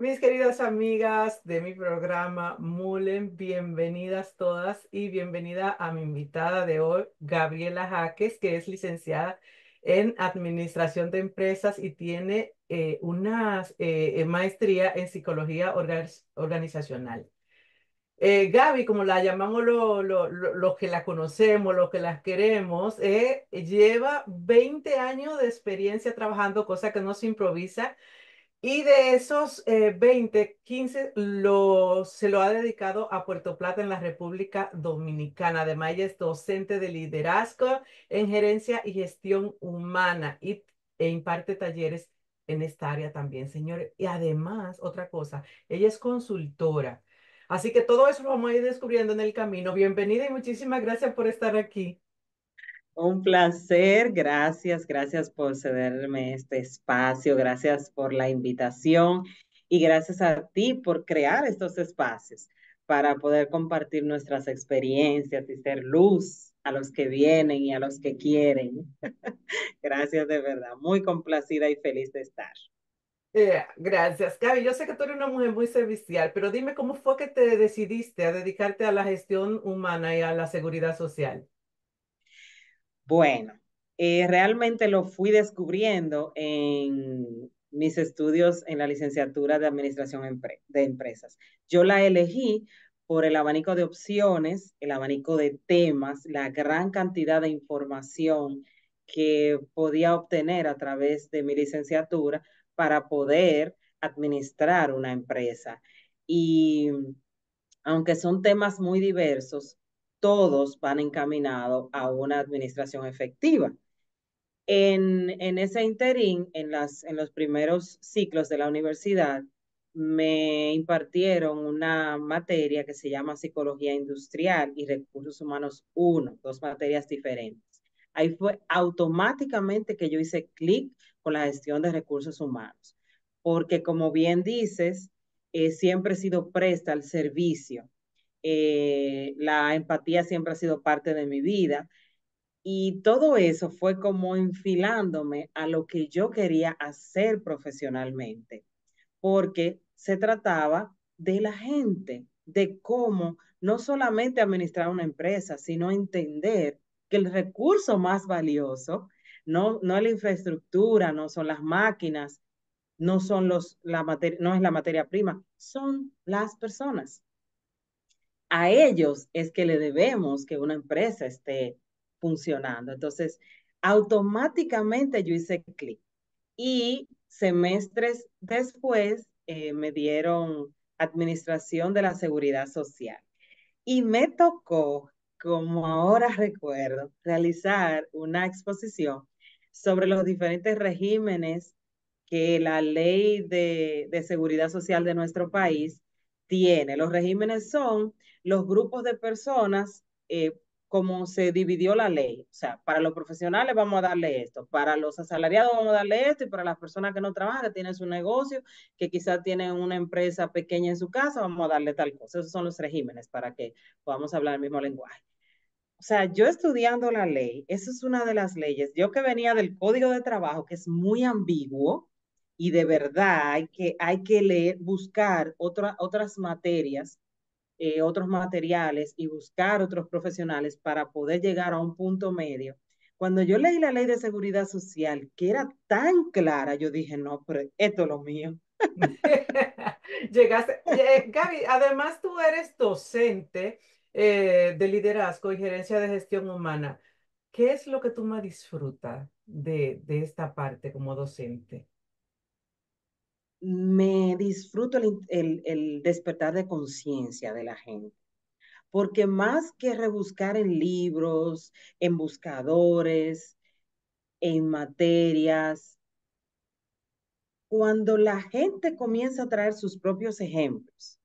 Mis queridas amigas de mi programa Mulen, bienvenidas todas y bienvenida a mi invitada de hoy, Gabriela Jaques, que es licenciada en Administración de Empresas y tiene eh, una eh, eh, maestría en Psicología Organizacional. Eh, Gaby, como la llamamos los lo, que la conocemos, los que las queremos, lleva 20 años de experiencia trabajando, cosa que no se improvisa y de esos 20, eh, 15 se lo ha dedicado a Puerto Plata en la República Dominicana. Además, ella es docente de liderazgo en gerencia y gestión humana y, e imparte talleres en esta área también, señores. Y además, otra cosa, ella es consultora. Así que todo eso lo vamos a ir descubriendo en el camino. Bienvenida y muchísimas gracias por estar aquí. Un placer, gracias, gracias por cederme este espacio, gracias por la invitación y gracias a ti por crear estos espacios para poder compartir nuestras experiencias y ser luz a los que vienen y a los que quieren. gracias de verdad, muy complacida y feliz de estar. Eh, gracias. Gaby, yo sé que tú eres una mujer muy servicial, pero dime cómo fue que te decidiste a dedicarte a la gestión humana y a la seguridad social. Bueno, eh, realmente lo fui descubriendo en mis estudios en la licenciatura de Administración de Empresas. Yo la elegí por el abanico de opciones, el abanico de temas, la gran cantidad de información que podía obtener a través de mi licenciatura para poder administrar una empresa. Y aunque son temas muy diversos, todos van encaminados a una administración efectiva. En, ese interín, en, las, en los primeros ciclos de la universidad, me impartieron una materia que se llama Psicología Industrial y Recursos Humanos 1, dos materias diferentes. Ahí fue automáticamente que yo hice clic con la gestión de recursos humanos, porque como bien dices, eh, siempre he sido presta al servicio eh, la empatía siempre ha sido parte de mi vida. Y todo eso fue como enfilándome a lo que yo quería hacer profesionalmente, porque se trataba de la gente, de cómo no solamente administrar una empresa, sino entender que el recurso más valioso no, no es la infraestructura, no son las máquinas, no, son los, la no es la materia prima, son las personas a ellos es que le debemos que una empresa esté funcionando. Entonces, automáticamente yo hice clic. Y semestres después eh, me dieron Administración de la Seguridad Social. Y me tocó, como ahora recuerdo, realizar una exposición sobre los diferentes regímenes que la ley de seguridad social de nuestro país tiene. Los regímenes son los grupos de personas eh, como se dividió la ley. O sea, para los profesionales vamos a darle esto, para los asalariados vamos a darle esto y para las personas que no trabajan, que tienen su negocio, que quizás tienen una empresa pequeña en su casa, vamos a darle tal cosa. Esos son los regímenes para que podamos hablar el mismo lenguaje. O sea, yo estudiando la ley, esa es una de las leyes. Yo que venía del Código de Trabajo, que es muy ambiguo, y de verdad hay que, hay que leer, buscar otra, otras materias, eh, otros materiales y buscar otros profesionales para poder llegar a un punto medio. Cuando yo leí la ley de seguridad social, que era tan clara, yo dije, no, pero esto es lo mío. Llegaste, Gaby, además tú eres docente eh, de liderazgo y gerencia de gestión humana. ¿Qué es lo que tú más disfrutas de, de esta parte como docente? me disfruto el, despertar de conciencia de la gente, porque más que rebuscar en libros, en buscadores, en materias, cuando la gente comienza a traer sus propios ejemplos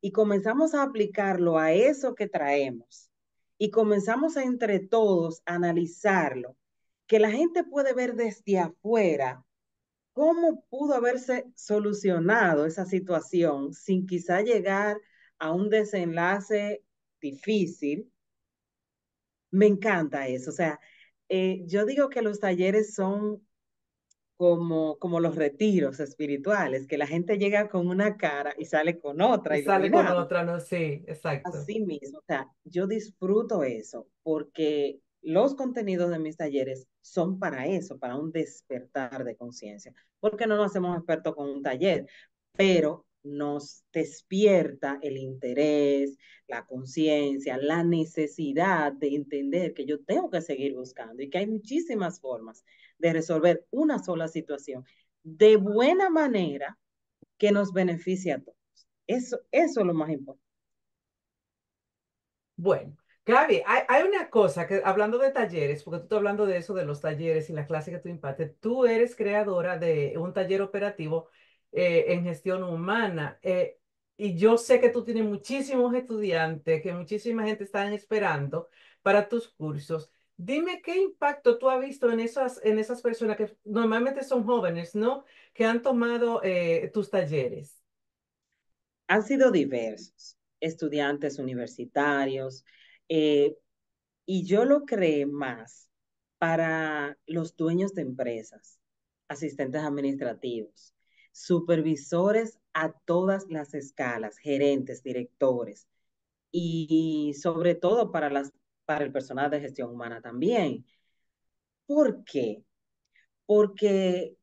y comenzamos a aplicarlo a eso que traemos y comenzamos entre todos a analizarlo, que la gente puede ver desde afuera ¿Cómo pudo haberse solucionado esa situación sin quizá llegar a un desenlace difícil? Me encanta eso. O sea, eh, yo digo que los talleres son como, como los retiros espirituales, que la gente llega con una cara y sale con otra. Y sale con otra, no, sí, exacto. Así mismo, o sea, yo disfruto eso porque los contenidos de mis talleres son para eso, para un despertar de conciencia, porque no nos hacemos expertos con un taller, pero nos despierta el interés, la conciencia, la necesidad de entender que yo tengo que seguir buscando y que hay muchísimas formas de resolver una sola situación de buena manera que nos beneficie a todos. Eso, eso es lo más importante. Bueno, Gaby, hay, una cosa que hablando de talleres, porque tú estás hablando de eso, de los talleres y la clase que tú impartes, tú eres creadora de un taller operativo eh, en gestión humana. Eh, y yo sé que tú tienes muchísimos estudiantes, que muchísima gente está esperando para tus cursos. Dime qué impacto tú has visto en esas, en esas personas que normalmente son jóvenes, ¿no? Que han tomado eh, tus talleres. Han sido diversos, estudiantes universitarios, eh, y yo lo creé más para los dueños de empresas, asistentes administrativos, supervisores a todas las escalas, gerentes, directores y sobre todo para, las, para el personal de gestión humana también. ¿Por qué? Porque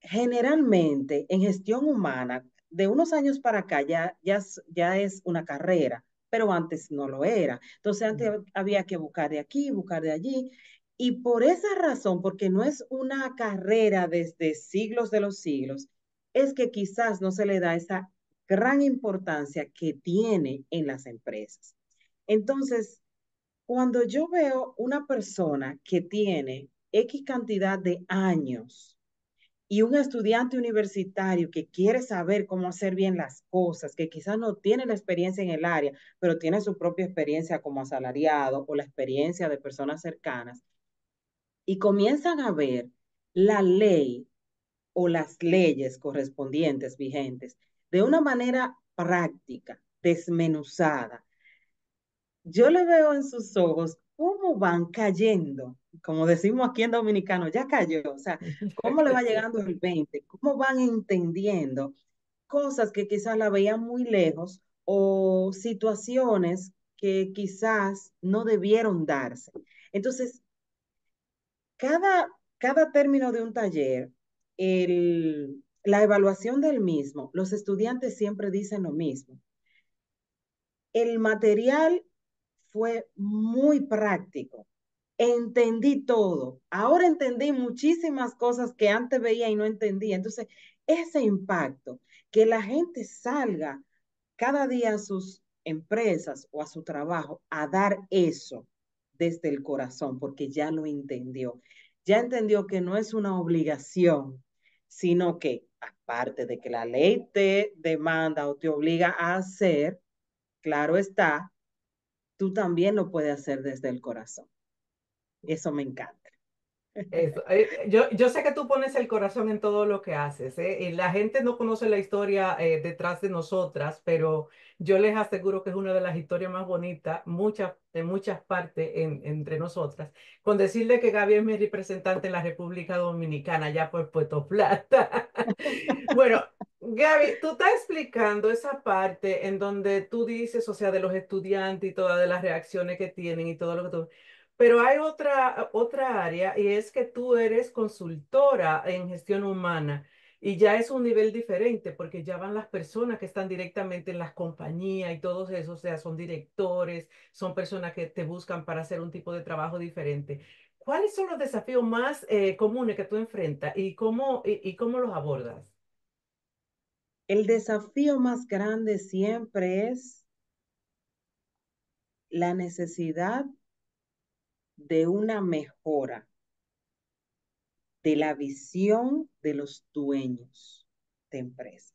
generalmente en gestión humana, de unos años para acá ya, ya es una carrera pero antes no lo era. Entonces antes había que buscar de aquí, buscar de allí. Y por esa razón, porque no es una carrera desde siglos de los siglos, es que quizás no se le da esa gran importancia que tiene en las empresas. Entonces, cuando yo veo una persona que tiene X cantidad de años y un estudiante universitario que quiere saber cómo hacer bien las cosas, que quizás no tiene la experiencia en el área, pero tiene su propia experiencia como asalariado o la experiencia de personas cercanas, y comienzan a ver la ley o las leyes correspondientes vigentes de una manera práctica, desmenuzada. Yo le veo en sus ojos cómo van cayendo como decimos aquí en dominicano, ya cayó. O sea, ¿cómo le va llegando el 20? ¿Cómo van entendiendo cosas que quizás la veían muy lejos o situaciones que quizás no debieron darse? Entonces, cada, cada término de un taller, el, la evaluación del mismo, los estudiantes siempre dicen lo mismo. El material fue muy práctico, entendí todo. Ahora entendí muchísimas cosas que antes veía y no entendía. Entonces, ese impacto, que la gente salga cada día a sus empresas o a su trabajo a dar eso desde el corazón, porque ya lo entendió. Ya entendió que no es una obligación, sino que aparte de que la ley te demanda o te obliga a hacer, claro está, tú también lo puedes hacer desde el corazón. Eso me encanta. Eh, yo, sé que tú pones el corazón en todo lo que haces. Eh, la gente no conoce la historia eh, detrás de nosotras, pero yo les aseguro que es una de las historias más bonitas, muchas, en muchas partes entre nosotras. Con decirle que Gaby es mi representante en la República Dominicana, ya por Puerto Plata. bueno, Gaby, tú estás explicando esa parte en donde tú dices, o sea, de los estudiantes y todas las reacciones que tienen y todo lo que tú pero hay otra, otra área y es que tú eres consultora en gestión humana y ya es un nivel diferente porque ya van las personas que están directamente en las compañías y todos esos, o sea, son directores, son personas que te buscan para hacer un tipo de trabajo diferente. ¿Cuáles son los desafíos más eh, comunes que tú enfrentas y cómo, y cómo los abordas? El desafío más grande siempre es la necesidad de una mejora de la visión de los dueños de empresas.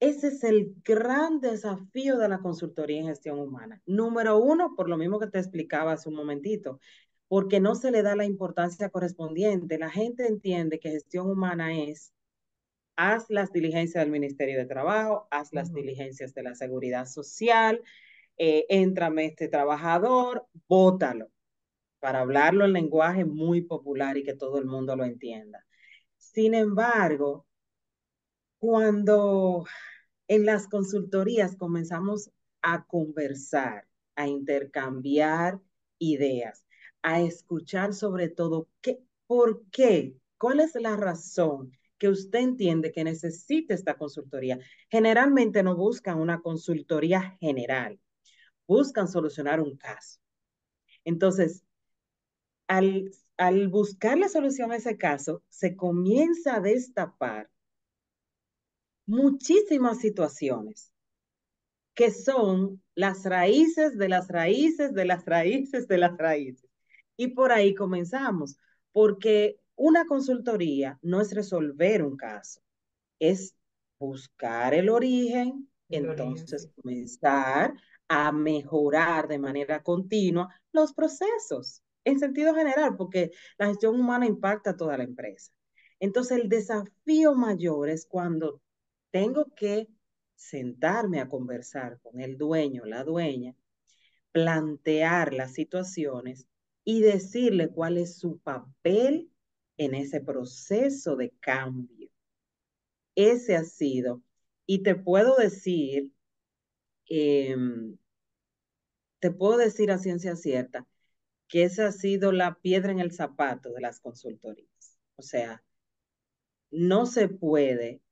Ese es el gran desafío de la consultoría en gestión humana. Número uno, por lo mismo que te explicaba hace un momentito, porque no se le da la importancia correspondiente. La gente entiende que gestión humana es haz las diligencias del Ministerio de Trabajo, haz las diligencias de la Seguridad Social, entrame eh, este trabajador, bótalo, para hablarlo en lenguaje muy popular y que todo el mundo lo entienda. Sin embargo, cuando en las consultorías comenzamos a conversar, a intercambiar ideas, a escuchar sobre todo qué, por qué, cuál es la razón que usted entiende que necesita esta consultoría. Generalmente no buscan una consultoría general, buscan solucionar un caso. Entonces, al, al buscar la solución a ese caso, se comienza a destapar muchísimas situaciones que son las raíces de las raíces de las raíces de las raíces. Y por ahí comenzamos, porque una consultoría no es resolver un caso, es buscar el origen, entonces comenzar a mejorar de manera continua los procesos en sentido general, porque la gestión humana impacta a toda la empresa. Entonces, el desafío mayor es cuando tengo que sentarme a conversar con el dueño, la dueña, plantear las situaciones y decirle cuál es su papel en ese proceso de cambio. Ese ha sido, y te puedo decir Em, te puedo decir a ciencia cierta que esa ha sido la piedra en el zapato de las consultorías. O sea, no se puede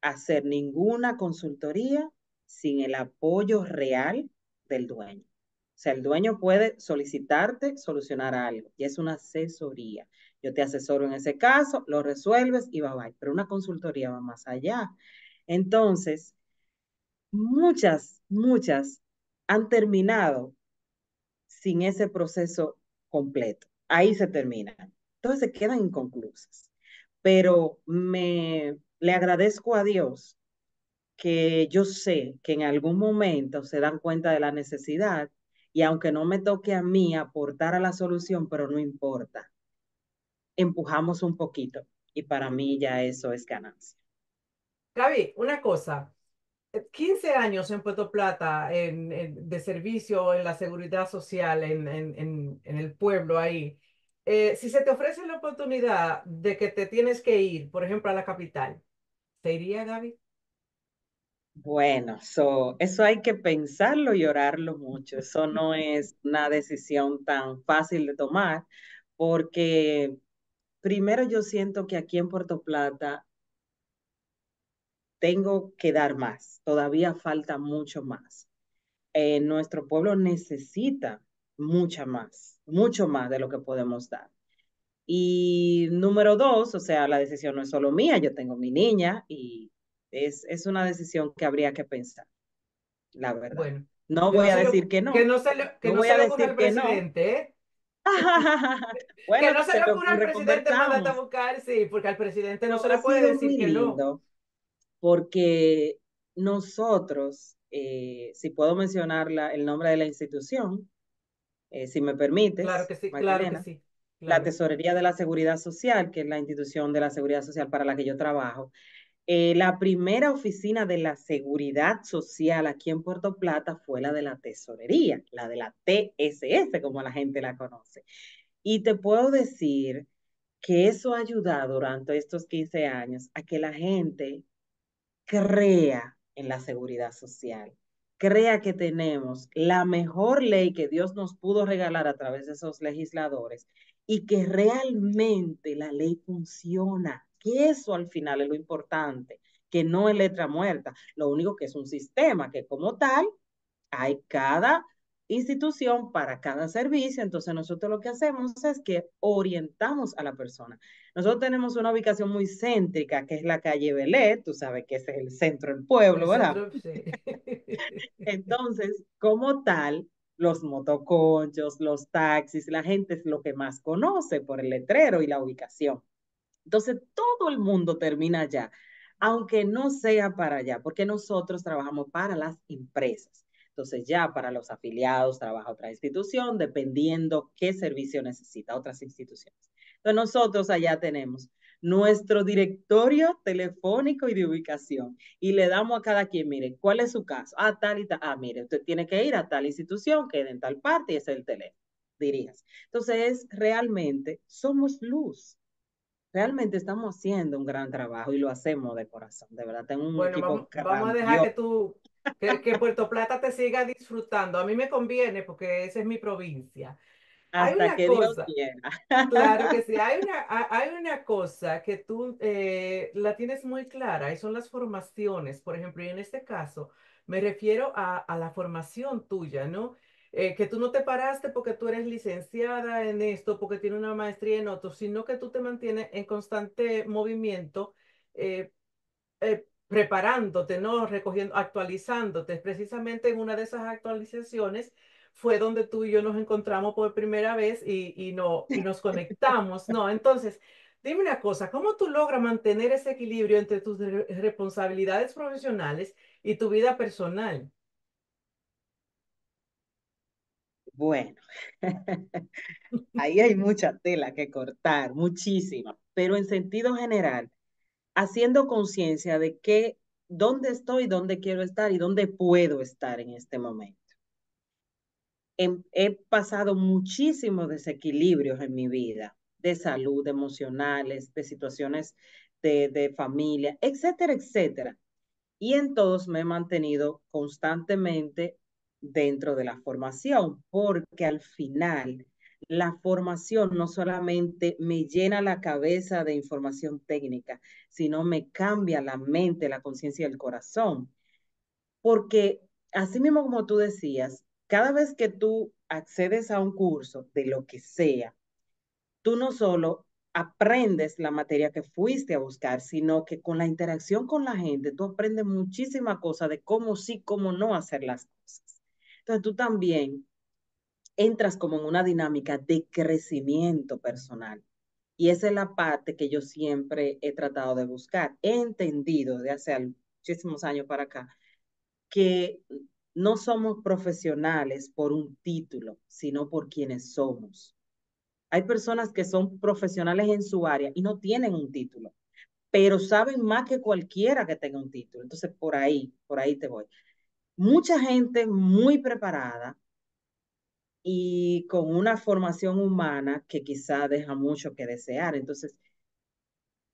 hacer ninguna consultoría sin el apoyo real del dueño. O sea, el dueño puede solicitarte solucionar algo y es una asesoría. Yo te asesoro en ese caso, lo resuelves y va va. Pero una consultoría va más allá. Entonces, muchas, muchas han terminado sin ese proceso completo. Ahí se terminan Entonces se quedan inconclusas. Pero me le agradezco a Dios que yo sé que en algún momento se dan cuenta de la necesidad y aunque no me toque a mí aportar a la solución, pero no importa, empujamos un poquito y para mí ya eso es ganancia. Gaby, una cosa, 15 años en Puerto Plata en, de servicio en la seguridad social en, el pueblo ahí. Eh, si se te ofrece la oportunidad de que te tienes que ir, por ejemplo, a la capital, ¿te iría, Gaby? Bueno, so, eso hay que pensarlo y orarlo mucho. Eso no es una decisión tan fácil de tomar porque primero yo siento que aquí en Puerto Plata tengo que dar más, todavía falta mucho más. Eh, nuestro pueblo necesita mucha más, mucho más de lo que podemos dar. Y número dos, o sea, la decisión no es solo mía, yo tengo mi niña y es, es una decisión que habría que pensar, la verdad. Bueno, no voy a decir que no. Que no se que no, voy a decir que no. ¿eh? bueno, se, le pues, presidente a buscar, sí, porque al presidente no, se le puede decir que no porque nosotros, eh, si puedo mencionar la, el nombre de la institución, eh, si me permite. Claro que sí, claro que sí. La Tesorería de la Seguridad Social, que es la institución de la Seguridad Social para la que yo trabajo. Eh, la primera oficina de la Seguridad Social aquí en Puerto Plata fue la de la Tesorería, la de la TSS, como la gente la conoce. Y te puedo decir que eso ha ayudado durante estos 15 años a que la gente crea en la seguridad social, crea que tenemos la mejor ley que Dios nos pudo regalar a través de esos legisladores y que realmente la ley funciona, que eso al final es lo importante, que no es letra muerta, lo único que es un sistema que como tal hay cada institución para cada servicio, entonces nosotros lo que hacemos es que orientamos a la persona. Nosotros tenemos una ubicación muy céntrica, que es la calle Belé, tú sabes que ese es el centro del pueblo, ¿verdad? entonces, como tal, los motoconchos, los taxis, la gente es lo que más conoce por el letrero y la ubicación. Entonces, todo el mundo termina allá, aunque no sea para allá, porque nosotros trabajamos para las empresas. Entonces ya para los afiliados trabaja otra institución, dependiendo qué servicio necesita otras instituciones. Entonces nosotros allá tenemos nuestro directorio telefónico y de ubicación y le damos a cada quien, mire, ¿cuál es su caso? Ah, tal y tal. Ah, mire, usted tiene que ir a tal institución, quede en tal parte y es el teléfono, dirías. Entonces realmente somos luz. Realmente estamos haciendo un gran trabajo y lo hacemos de corazón, de verdad. Tengo un bueno, equipo vamos, vamos a dejar que tú que, Puerto Plata te siga disfrutando. A mí me conviene porque esa es mi provincia. Hasta hay una que cosa, Dios quiera. Claro que sí, hay una, hay una cosa que tú eh, la tienes muy clara y son las formaciones, por ejemplo, y en este caso me refiero a, a la formación tuya, ¿no? Eh, que tú no te paraste porque tú eres licenciada en esto, porque tienes una maestría en otro, sino que tú te mantienes en constante movimiento eh, eh preparándote, ¿no? Recogiendo, actualizándote. Precisamente en una de esas actualizaciones fue donde tú y yo nos encontramos por primera vez y, y no, y nos conectamos, ¿no? Entonces, dime una cosa, ¿cómo tú logras mantener ese equilibrio entre tus responsabilidades profesionales y tu vida personal? Bueno, ahí hay mucha tela que cortar, muchísima, pero en sentido general, haciendo conciencia de que dónde estoy, dónde quiero estar y dónde puedo estar en este momento. Em, he, pasado muchísimos desequilibrios en mi vida, de salud, emocionales, de situaciones de, de familia, etcétera, etcétera. Y en todos me he mantenido constantemente dentro de la formación, porque al final la formación no solamente me llena la cabeza de información técnica, sino me cambia la mente, la conciencia y el corazón. Porque así mismo como tú decías, cada vez que tú accedes a un curso de lo que sea, tú no solo aprendes la materia que fuiste a buscar, sino que con la interacción con la gente tú aprendes muchísima cosa de cómo sí, cómo no hacer las cosas. Entonces tú también entras como en una dinámica de crecimiento personal. Y esa es la parte que yo siempre he tratado de buscar. He entendido de hace muchísimos años para acá que no somos profesionales por un título, sino por quienes somos. Hay personas que son profesionales en su área y no tienen un título, pero saben más que cualquiera que tenga un título. Entonces, por ahí, por ahí te voy. Mucha gente muy preparada, y con una formación humana que quizá deja mucho que desear. Entonces,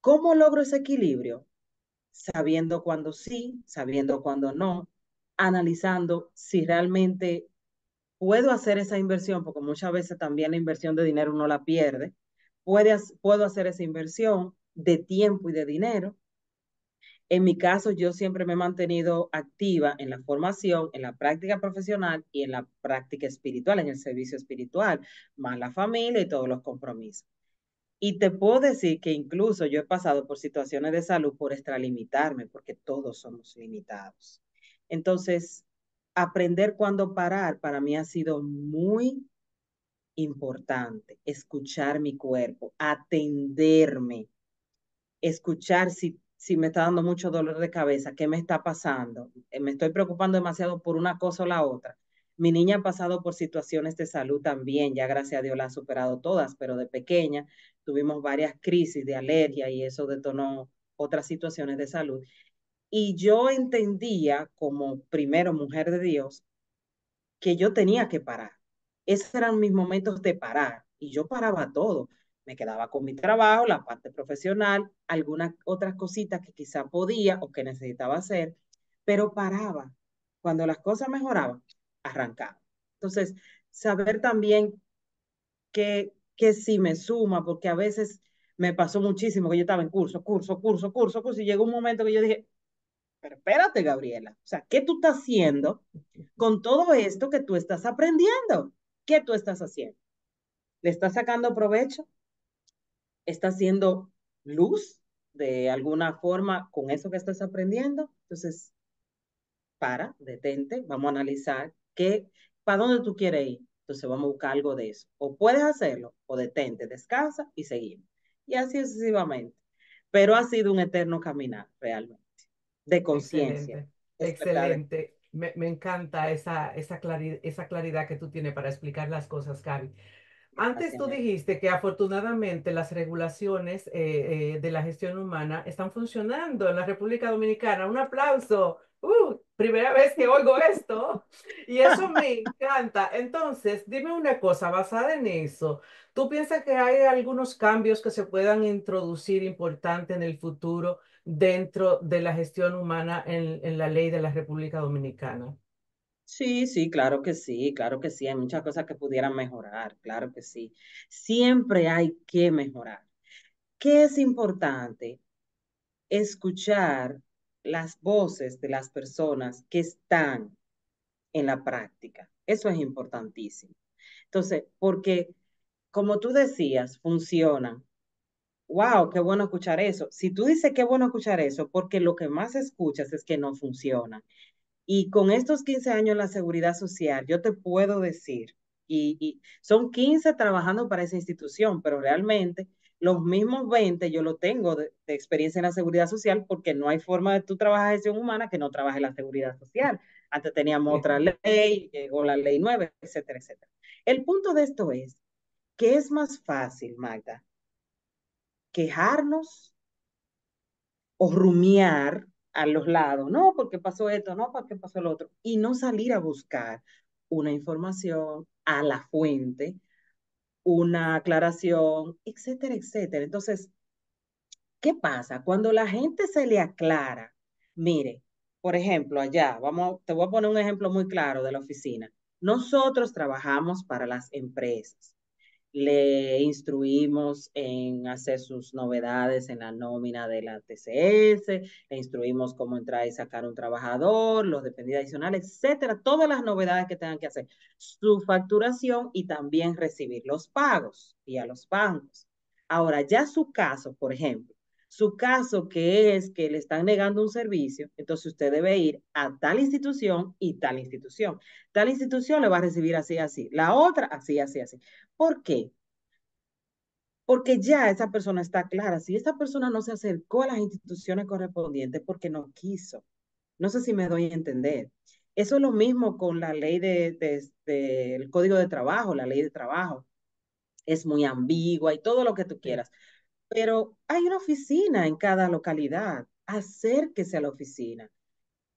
¿cómo logro ese equilibrio? Sabiendo cuándo sí, sabiendo cuándo no, analizando si realmente puedo hacer esa inversión, porque muchas veces también la inversión de dinero uno la pierde, puedo hacer esa inversión de tiempo y de dinero, en mi caso, yo siempre me he mantenido activa en la formación, en la práctica profesional y en la práctica espiritual, en el servicio espiritual, más la familia y todos los compromisos. Y te puedo decir que incluso yo he pasado por situaciones de salud por extralimitarme, porque todos somos limitados. Entonces, aprender cuándo parar para mí ha sido muy importante. Escuchar mi cuerpo, atenderme, escuchar si si me está dando mucho dolor de cabeza, qué me está pasando, eh, me estoy preocupando demasiado por una cosa o la otra. Mi niña ha pasado por situaciones de salud también, ya gracias a Dios la ha superado todas, pero de pequeña tuvimos varias crisis de alergia y eso detonó otras situaciones de salud. Y yo entendía como primero mujer de Dios que yo tenía que parar. Esos eran mis momentos de parar y yo paraba todo me quedaba con mi trabajo, la parte profesional, algunas otras cositas que quizá podía o que necesitaba hacer, pero paraba. Cuando las cosas mejoraban, arrancaba. Entonces, saber también que, que sí me suma, porque a veces me pasó muchísimo que yo estaba en curso, curso, curso, curso, curso, y llegó un momento que yo dije, pero espérate, Gabriela, o sea, ¿qué tú estás haciendo con todo esto que tú estás aprendiendo? ¿Qué tú estás haciendo? ¿Le estás sacando provecho? está haciendo luz de alguna forma con eso que estás aprendiendo. Entonces, para, detente, vamos a analizar qué, para dónde tú quieres ir. Entonces vamos a buscar algo de eso. O puedes hacerlo, o detente, descansa y seguimos. Y así sucesivamente. Pero ha sido un eterno caminar, realmente, de conciencia. Excelente. Me, encanta esa, esa, claridad, esa claridad que tú tienes para explicar las cosas, Cari. Antes tú dijiste que afortunadamente las regulaciones eh, eh, de la gestión humana están funcionando en la República Dominicana. Un aplauso. Uh, primera vez que oigo esto y eso me encanta. Entonces, dime una cosa, basada en eso, ¿tú piensas que hay algunos cambios que se puedan introducir importantes en el futuro dentro de la gestión humana en la ley de la República Dominicana? Sí, sí, claro que sí, claro que sí. Hay muchas cosas que pudieran mejorar, claro que sí. Siempre hay que mejorar. ¿Qué es importante? Escuchar las voces de las personas que están en la práctica. Eso es importantísimo. Entonces, porque como tú decías, funciona. Wow, qué bueno escuchar eso. Si tú dices qué bueno escuchar eso, porque lo que más escuchas es que no funciona. Y con estos 15 años en la seguridad social, yo te puedo decir, y, son 15 trabajando para esa institución, pero realmente los mismos 20 yo lo tengo de, experiencia en la seguridad social porque no hay forma de tú trabajar gestión humana que no trabaje la seguridad social. Antes teníamos otra ley, o la ley 9, etcétera, etcétera. El punto de esto es que es más fácil, Magda, quejarnos o rumiar a los lados, ¿no? Porque pasó esto, ¿no? Porque pasó el otro. Y no salir a buscar una información a la fuente, una aclaración, etcétera, etcétera. Entonces, ¿qué pasa? Cuando la gente se le aclara, mire, por ejemplo, allá, vamos, te voy a poner un ejemplo muy claro de la oficina. Nosotros trabajamos para las empresas le instruimos en hacer sus novedades en la nómina de la TCS, le instruimos cómo entrar y sacar un trabajador, los dependientes adicionales, etcétera, todas las novedades que tengan que hacer, su facturación y también recibir los pagos y a los bancos. Ahora, ya su caso, por ejemplo, su caso, que es que le están negando un servicio, entonces usted debe ir a tal institución y tal institución. Tal institución le va a recibir así, así. La otra, así, así, así. ¿Por qué? Porque ya esa persona está clara. Si esa persona no se acercó a las instituciones correspondientes porque no quiso. No sé si me doy a entender. Eso es lo mismo con la ley del de, Código de Trabajo, la ley de trabajo. Es muy ambigua y todo lo que tú quieras pero hay una oficina en cada localidad. Acérquese a la oficina.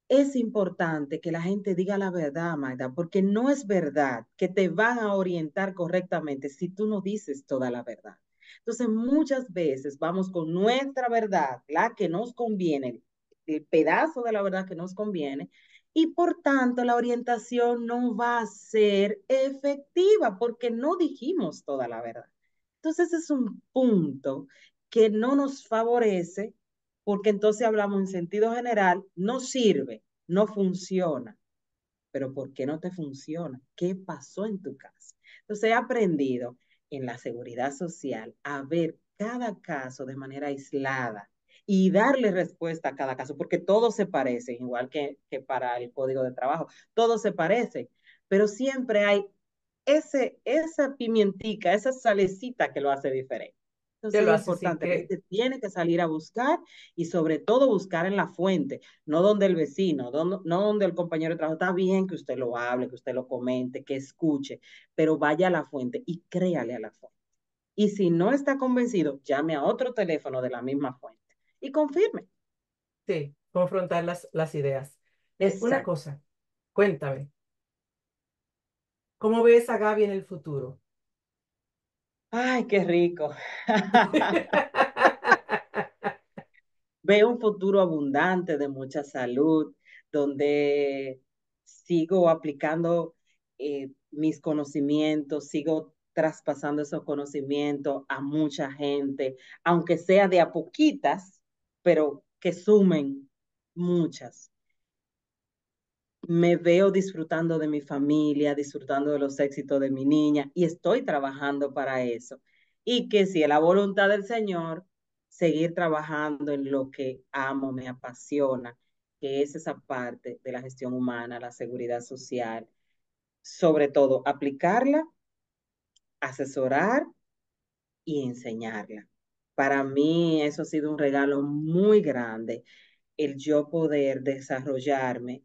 Es importante que la gente diga la verdad, Maida, porque no es verdad que te van a orientar correctamente si tú no dices toda la verdad. Entonces, muchas veces vamos con nuestra verdad, la que nos conviene, el pedazo de la verdad que nos conviene, y por tanto la orientación no va a ser efectiva porque no dijimos toda la verdad. Entonces es un punto que no nos favorece porque entonces hablamos en sentido general, no sirve, no funciona. Pero ¿por qué no te funciona? ¿Qué pasó en tu casa? Entonces he aprendido en la seguridad social a ver cada caso de manera aislada y darle respuesta a cada caso, porque todos se parecen, igual que, que para el código de trabajo, todos se parecen, pero siempre hay ese, esa pimientica, esa salecita que lo hace diferente. Entonces es importante, que tiene que salir a buscar y sobre todo buscar en la fuente, no donde el vecino, no donde el compañero de trabajo. Está bien que usted lo hable, que usted lo comente, que escuche, pero vaya a la fuente y créale a la fuente. Y si no está convencido, llame a otro teléfono de la misma fuente y confirme. Sí, confrontar las, las ideas. Es eh, una cosa, cuéntame, ¿Cómo ves a Gaby en el futuro? Ay, qué rico. Veo un futuro abundante de mucha salud, donde sigo aplicando eh, mis conocimientos, sigo traspasando esos conocimientos a mucha gente, aunque sea de a poquitas, pero que sumen muchas me veo disfrutando de mi familia, disfrutando de los éxitos de mi niña y estoy trabajando para eso. Y que si es la voluntad del Señor, seguir trabajando en lo que amo, me apasiona, que es esa parte de la gestión humana, la seguridad social, sobre todo aplicarla, asesorar y enseñarla. Para mí eso ha sido un regalo muy grande, el yo poder desarrollarme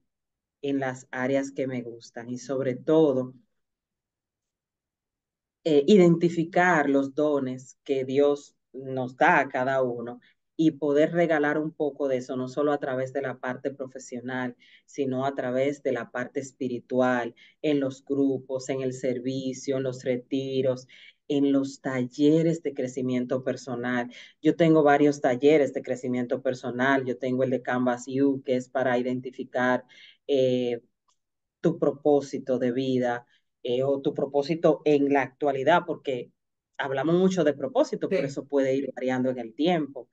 en las áreas que me gustan y sobre todo eh, identificar los dones que Dios nos da a cada uno y poder regalar un poco de eso, no solo a través de la parte profesional, sino a través de la parte espiritual, en los grupos, en el servicio, en los retiros, en los talleres de crecimiento personal. Yo tengo varios talleres de crecimiento personal. Yo tengo el de Canvas U, que es para identificar eh, tu propósito de vida eh, o tu propósito en la actualidad, porque hablamos mucho de propósito, pero eso puede ir variando en el tiempo.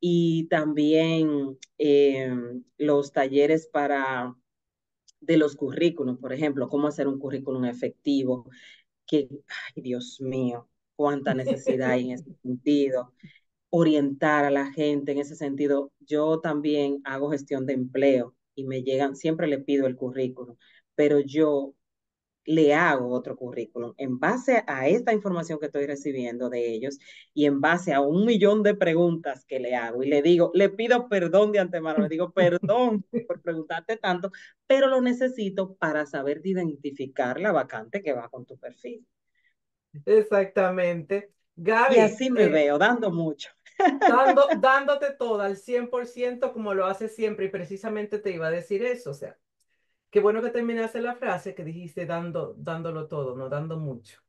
Y también em, los talleres para de los currículums, por ejemplo, cómo hacer un currículum efectivo, que, ay Dios mío, cuánta necesidad hay en ese sentido. Orientar a la gente en ese sentido. Yo también hago gestión de empleo y me llegan, siempre le pido el currículum, pero yo le hago otro currículum en base a esta información que estoy recibiendo de ellos y en base a un millón de preguntas que le hago y le digo, le pido perdón de antemano, le digo perdón por preguntarte tanto, pero lo necesito para saber identificar la vacante que va con tu perfil. Exactamente. y así me eh, veo, dando mucho. Dando, dándote todo al 100% como lo haces siempre y precisamente te iba a decir eso, o sea, qué bueno que terminaste la frase que dijiste dando, dándolo todo, no dando mucho.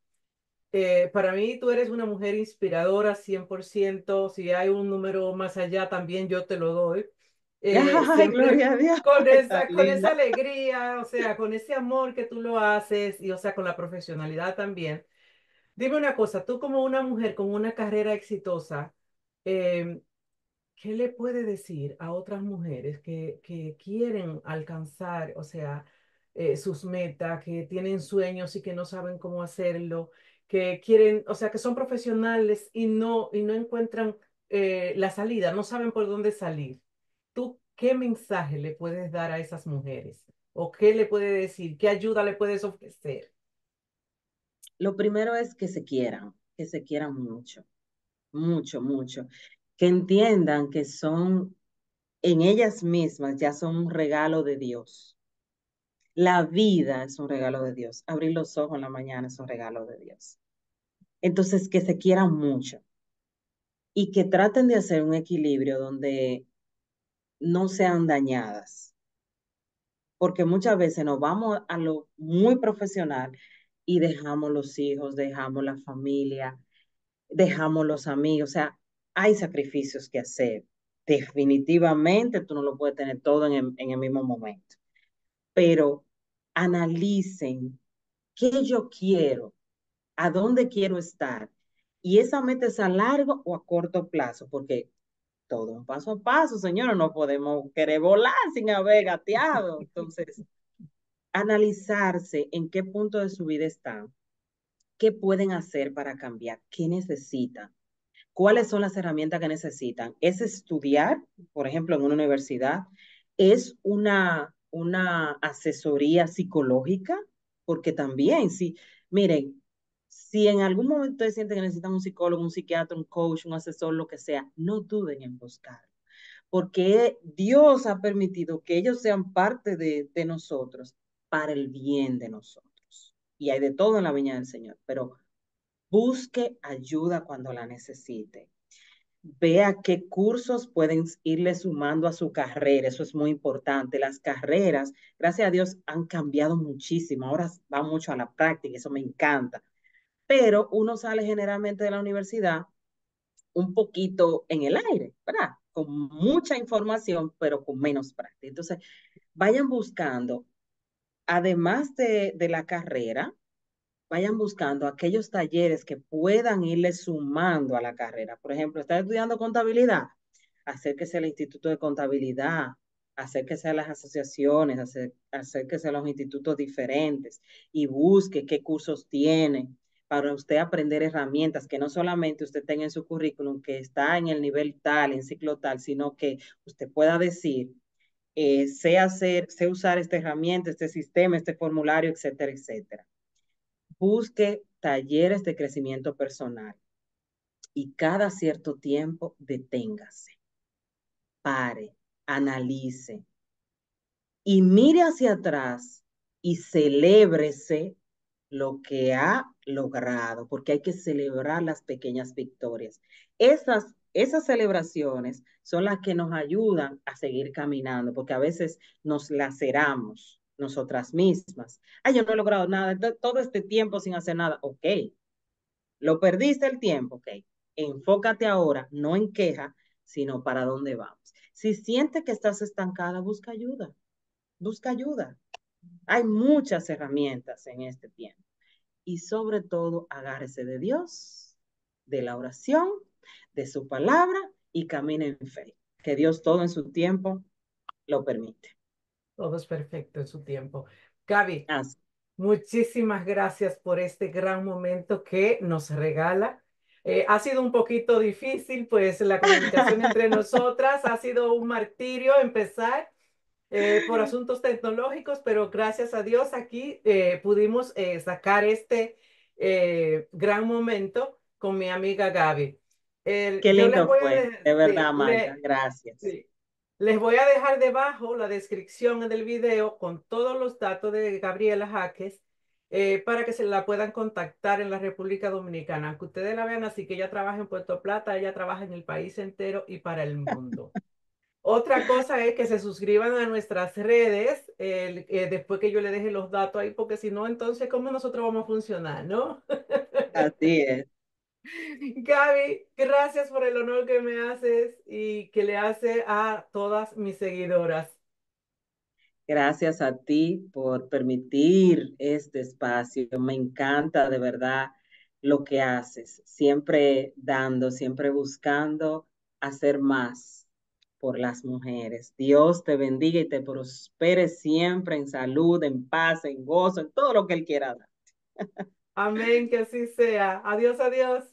Eh, para mí tú eres una mujer inspiradora 100%, si hay un número más allá también yo te lo doy. Eh, con, esa, con esa alegría, o sea, con ese amor que tú lo haces y, o sea, con la profesionalidad también. Dime una cosa, tú como una mujer con una carrera exitosa, Em, ¿Qué le puede decir a otras mujeres que, quieren alcanzar, o sea, eh, sus metas, que tienen sueños y que no saben cómo hacerlo, que quieren, o sea, que son profesionales y no, y no encuentran eh, la salida, no saben por dónde salir? ¿Tú qué mensaje le puedes dar a esas mujeres? ¿O qué le puedes decir? ¿Qué ayuda le puedes ofrecer? Lo primero es que se quieran, que se quieran mucho mucho, mucho. Que entiendan que son en ellas mismas ya son un regalo de Dios. La vida es un regalo de Dios. Abrir los ojos en la mañana es un regalo de Dios. Entonces, que se quieran mucho y que traten de hacer un equilibrio donde no sean dañadas. Porque muchas veces nos vamos a lo muy profesional y dejamos los hijos, dejamos la familia, Dejamos los amigos, o sea, hay sacrificios que hacer. Definitivamente tú no lo puedes tener todo en el, mismo momento, pero analicen qué yo quiero, a dónde quiero estar y esa meta es a largo o a corto plazo, porque todo un paso a paso, señores, no podemos querer volar sin haber gateado. Entonces, analizarse en qué punto de su vida están ¿Qué pueden hacer para cambiar? ¿Qué necesitan? ¿Cuáles son las herramientas que necesitan? ¿Es estudiar, por ejemplo, en una universidad? ¿Es una, una asesoría psicológica? Porque también, si, miren, si en algún momento se sienten que necesitan un psicólogo, un psiquiatra, un coach, un asesor, lo que sea, no duden en buscarlo, porque Dios ha permitido que ellos sean parte de nosotros para el bien de nosotros y hay de todo en la viña del Señor, pero busque ayuda cuando la necesite. Vea qué cursos pueden irle sumando a su carrera, eso es muy importante. Las carreras, gracias a Dios, han cambiado muchísimo, ahora va mucho a la práctica, eso me encanta. Pero uno sale generalmente de la universidad un poquito en el aire, ¿verdad? Con mucha información, pero con menos práctica. Entonces, vayan buscando además de, la carrera, vayan buscando aquellos talleres que puedan irle sumando a la carrera. Por ejemplo, está estudiando contabilidad, acérquese al Instituto de Contabilidad, acérquese a las asociaciones, acérquese a los institutos diferentes y busque qué cursos tiene para usted aprender herramientas que no solamente usted tenga en su currículum, que está en el nivel tal, en ciclo tal, sino que usted pueda decir, eh, sé hacer, sé usar esta herramienta, este sistema, este formulario, etcétera, etcétera. Busque talleres de crecimiento personal y cada cierto tiempo deténgase, pare, analice y mire hacia atrás y celébrese lo que ha logrado, porque hay que celebrar las pequeñas victorias. Esas esas celebraciones son las que nos ayudan a seguir caminando, porque a veces nos laceramos nosotras mismas. Ay, yo no he logrado nada, todo este tiempo sin hacer nada, ok. Lo perdiste el tiempo, ok. Enfócate ahora, no en queja, sino para dónde vamos. Si sientes que estás estancada, busca ayuda. Busca ayuda. Hay muchas herramientas en este tiempo. Y sobre todo, agárrese de Dios, de la oración de su palabra y camina en fe. Que Dios todo en su tiempo lo permite. Todo es perfecto en su tiempo. Gaby, muchísimas gracias por este gran momento que nos regala. Eh, ha sido un poquito difícil, pues la comunicación entre nosotras ha sido un martirio empezar eh, por asuntos tecnológicos, pero gracias a Dios aquí eh, pudimos sacar este gran momento con mi amiga Gaby. Qué lindo fue, de, verdad, María. gracias. Les voy a dejar debajo la descripción del video con todos los datos de Gabriela Jaques eh, para que se la puedan contactar en la República Dominicana. Que ustedes la vean así que ella trabaja en Puerto Plata, ella trabaja en el país entero y para el mundo. Otra cosa es que se suscriban a nuestras redes eh, después que yo le deje los datos ahí, porque si no, entonces, ¿cómo nosotros vamos a funcionar, no? así es. Gaby, gracias por el honor que me haces y que le hace a todas mis seguidoras. Gracias a ti por permitir este espacio. Me encanta de verdad lo que haces, siempre dando, siempre buscando hacer más por las mujeres. Dios te bendiga y te prospere siempre en salud, en paz, en gozo, en todo lo que Él quiera dar. Amén, que así sea. Adiós, adiós.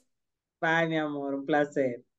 Bye, meu amor. Um prazer.